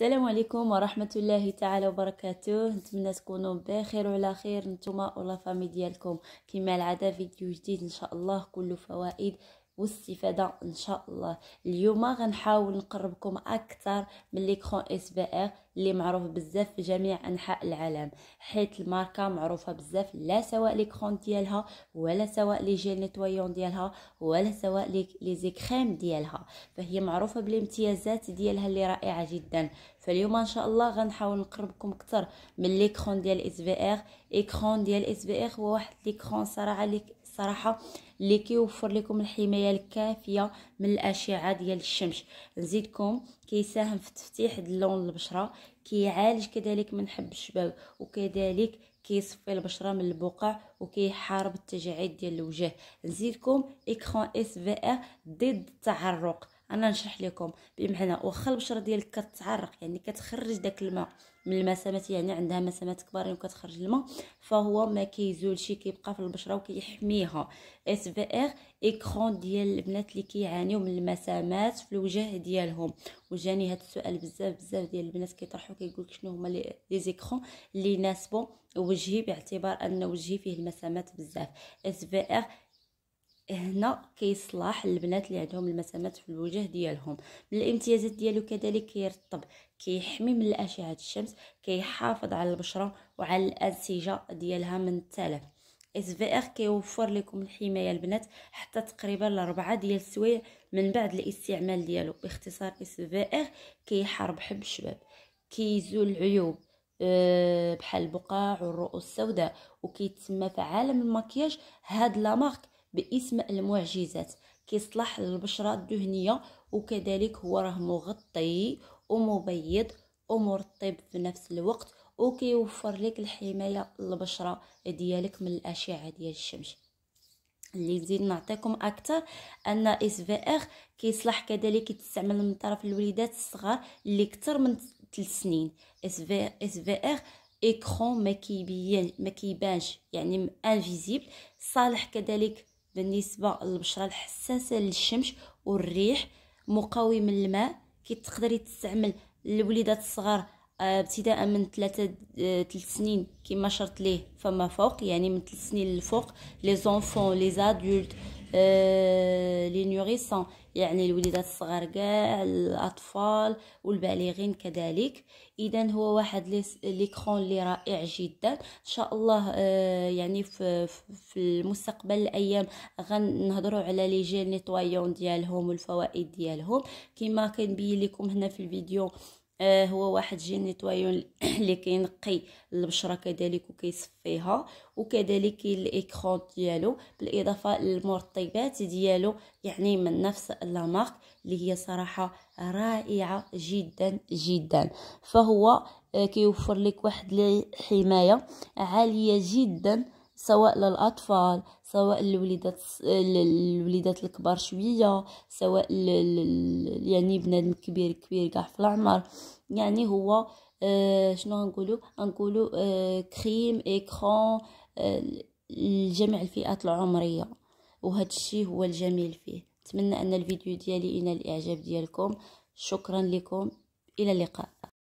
السلام عليكم ورحمة الله تعالى وبركاته نتمنى تكونوا بخير وعلى خير نتوما ولا فامي ديالكم كما العادة فيديو جديد ان شاء الله كله فوائد واستفاده ان شاء الله اليوم غنحاول نقربكم اكثر من ليكرون اس بي ار اللي معروف بزاف في جميع انحاء العالم حيت الماركه معروفه بزاف لا سواء ليكرون ديالها ولا سواء لي جيل نتويون ديالها ولا سواء لي زيكريم ديالها فهي معروفه بالامتيازات ديالها اللي رائعه جدا فاليوم ان شاء الله غنحاول نقربكم اكثر من ليكرون ديال اس بي ار ايكرون ديال اس بي ار هو واحد ليكرون صراحه الصراحه اللي كيوفر لكم الحمايه الكافيه من الاشعه ديال الشمس نزيدكم كيساهم في تفتيح اللون البشره كيعالج كذلك من حب الشباب وكذلك كيصفي البشره من البقع وكيحارب التجاعيد ديال الوجه نزيدكم اكران اس في ار ضد التعرق انا نشرح لكم بمعنى واخا البشره ديالك كتعرق يعني كتخرج داك الماء من المسامات يعني عندها مسامات كبار وكتخرج الماء فهو ما كيزولش كيبقى في البشره وكيحميها اس بي ار ايكرون ديال البنات اللي كيعانيو من المسامات في الوجه ديالهم وجاني هذا السؤال بزاف بزاف ديال البنات كيطرحوا كيقولك شنو هما لي زيكرون اللي يناسبوا وجهي باعتبار ان وجهي فيه المسامات بزاف اس بي ار هنا كيصلح البنات اللي عندهم المسامات في الوجه ديالهم من الامتيازات ديالو كذلك كيرطب كيحمي من الاشعه الشمس كيحافظ على البشره وعلى الانسجه ديالها من التلف اس في ار كيوفر لكم الحمايه البنات حتى تقريبا لاربعه ديال السوايع من بعد الاستعمال ديالو باختصار اس في ار كيحارب حب الشباب كيزول العيوب آه، بحال البقاع والرؤوس السوداء وكيتسمى في عالم المكياج هاد لا مارك باسم المعجزات كيصلح للبشره الدهنيه وكذلك هو راه مغطي ومبيض ومرطب في نفس الوقت وكيوفر لك الحمايه للبشره ديالك من الاشعه ديال الشمس اللي نزيد نعطيكم اكثر ان اس في ار كيصلح كذلك يتستعمل من طرف الوليدات الصغار اللي كثر من 3 سنين اس في اس في ار ايكرون ما ما كيبانش يعني انفيزيبل صالح كذلك بالنسبه للبشره الحساسه للشمس والريح مقاوم للماء كيتقدر يتستعمل الوليدات الصغار آه، ابتداء من 3 3 آه، سنين كما شرط ليه فما فوق يعني من 3 سنين للفوق لي زونفون لي زادولت آه، لي نوريسون يعني الوليدات الصغار كاع الاطفال والبالغين كذلك اذا هو واحد ليكرون لي رائع جدا ان شاء الله آه يعني في, في المستقبل الايام غنهضروا على لي جيل نيتوايون ديالهم والفوائد ديالهم كما كنبين لكم هنا في الفيديو آه، هو واحد جينيتوايون نيتوايون اللي كينقي البشره كذلك وكيصفيها وكذلك الاكرون ديالو بالاضافه للمرطبات ديالو يعني من نفس لا اللي هي صراحه رائعه جدا جدا فهو آه، كيوفر لك واحد الحمايه عاليه جدا سواء للأطفال سواء للوليدات الوليدات الكبار شوية سواء لل... يعني بنادم كبير كبير كاع في العمر يعني هو آه، شنو غنقولو غنقولو آه، كريم اكران آه، لجميع الفئات العمرية وهذا الشيء هو الجميل فيه نتمنى ان الفيديو ديالي ينال الاعجاب ديالكم شكرا لكم الى اللقاء